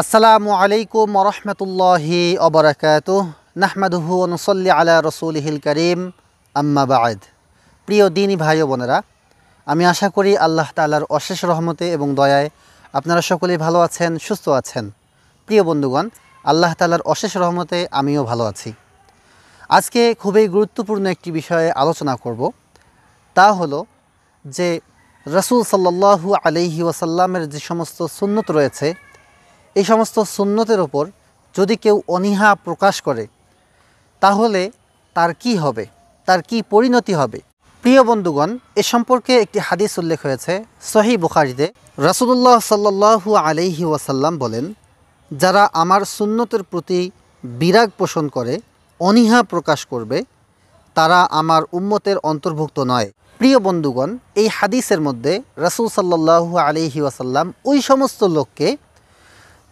আসসালামু আলাইকুম রহমতুল্লাহি অবরাকাত নাহমাদুহু অনুসল্লি আলা রসুলহিল করিম আম্মা বায়দ প্রিয় দিনী ভাই বোনেরা আমি আশা করি আল্লাহ তালার অশেষ রহমতে এবং দয়ায় আপনারা সকলেই ভালো আছেন সুস্থ আছেন প্রিয় বন্ধুগণ আল্লাহ তালার অশেষ রহমতে আমিও ভালো আছি আজকে খুবই গুরুত্বপূর্ণ একটি বিষয়ে আলোচনা করব তা হলো যে রসুল সাল্লাহু আলহি ওয়াসাল্লামের যে সমস্ত সুন্নত রয়েছে এই সমস্ত সুন্নতের ওপর যদি কেউ অনীহা প্রকাশ করে তাহলে তার কি হবে তার কি পরিণতি হবে প্রিয় বন্ধুগণ এ সম্পর্কে একটি হাদিস উল্লেখ হয়েছে সহি বুখারিতে রাসুলুল্লাহ সাল্লাহু আলহি ওয়াসাল্লাম বলেন যারা আমার সুন্নতের প্রতি বিরাগ পোষণ করে অনীহা প্রকাশ করবে তারা আমার উম্মতের অন্তর্ভুক্ত নয় প্রিয় বন্ধুগণ এই হাদিসের মধ্যে রাসুল সাল্লাহু আলিহি ওয়াসাল্লাম ওই সমস্ত লোককে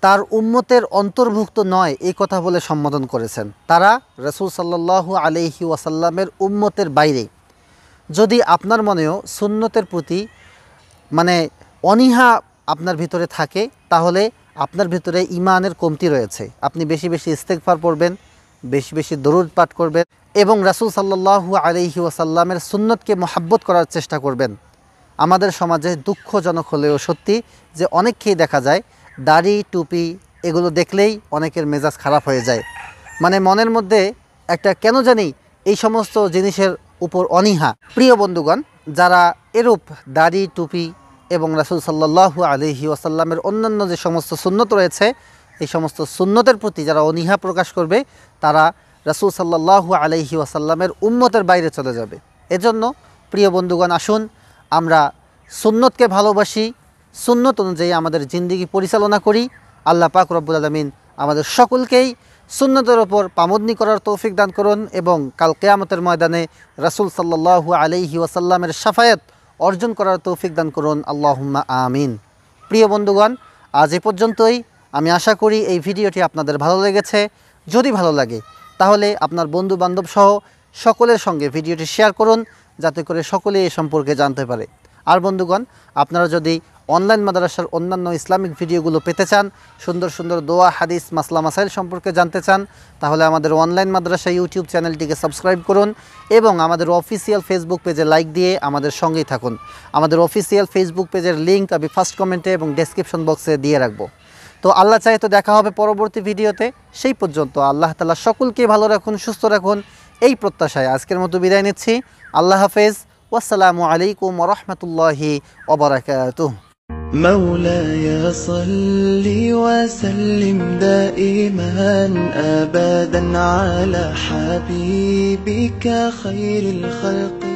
তার উম্মতের অন্তর্ভুক্ত নয় এই কথা বলে সম্বোধন করেছেন তারা রসুল সাল্লাল্লাহু আলহি ওয়াসাল্লামের উম্মতের বাইরে যদি আপনার মনেও সুন্নতের প্রতি মানে অনিহা আপনার ভিতরে থাকে তাহলে আপনার ভিতরে ইমানের কমতি রয়েছে আপনি বেশি বেশি ইস্তেকফার পড়বেন বেশি বেশি দরুদ পাঠ করবেন এবং রাসুল সাল্লাহু আলহি ওয়াসাল্লামের সুন্নতকে মহাব্বত করার চেষ্টা করবেন আমাদের সমাজে দুঃখজনক হলেও সত্যি যে অনেককেই দেখা যায় দাড়ি টুপি এগুলো দেখলেই অনেকের মেজাজ খারাপ হয়ে যায় মানে মনের মধ্যে একটা কেন জানি এই সমস্ত জিনিসের উপর অনীহা প্রিয় বন্ধুগণ যারা এরূপ দাড়ি টুপি এবং রাসুল সাল্লাহু আলহি ওয়াসাল্লামের অন্যান্য যে সমস্ত সুন্নত রয়েছে এই সমস্ত সুন্নতের প্রতি যারা অনীহা প্রকাশ করবে তারা রাসুল সাল্লাহু আলহি ওয়াসাল্লামের উন্নতের বাইরে চলে যাবে এজন্য প্রিয় বন্ধুগণ আসুন আমরা সুন্নতকে ভালোবাসি সুন্নত অনুযায়ী আমাদের জিন্দিগি পরিচালনা করি আল্লাহ পাক রব্বুল আলমিন আমাদের সকলকেই সুন্নতের ওপর পামদনি করার তৌফিক দান করুন এবং কাল কেয়ামতের ময়দানে রাসুল সাল্লাহু আলহি ওয়াসাল্লামের সাফায়াত অর্জন করার তৌফিক দান করুন আল্লাহুম্মা আমিন প্রিয় বন্ধুগণ আজ এ পর্যন্তই আমি আশা করি এই ভিডিওটি আপনাদের ভালো লেগেছে যদি ভালো লাগে তাহলে আপনার বন্ধু বান্ধব সহ সকলের সঙ্গে ভিডিওটি শেয়ার করুন যাতে করে সকলে এ সম্পর্কে জানতে পারে আর বন্ধুগণ আপনারা যদি অনলাইন মাদ্রাসার অন্যান্য ইসলামিক ভিডিওগুলো পেতে চান সুন্দর সুন্দর দোয়া হাদিস মাসলা মাসাইল সম্পর্কে জানতে চান তাহলে আমাদের অনলাইন মাদ্রাসা ইউটিউব চ্যানেলটিকে সাবস্ক্রাইব করুন এবং আমাদের অফিসিয়াল ফেসবুক পেজে লাইক দিয়ে আমাদের সঙ্গেই থাকুন আমাদের অফিসিয়াল ফেসবুক পেজের লিঙ্ক আমি ফার্স্ট কমেন্টে এবং ডেসক্রিপশন বক্সে দিয়ে রাখবো তো আল্লাহ চাই তো দেখা হবে পরবর্তী ভিডিওতে সেই পর্যন্ত আল্লাহ তালা সকলকে ভালো রাখুন সুস্থ রাখুন এই প্রত্যাশায় আজকের মতো বিদায় নিচ্ছি আল্লাহ হাফেজ والسلام عليكم ورحمة الله وبركاته مولاي صل وسلم دائما أبدا على حبيبك خير الخلق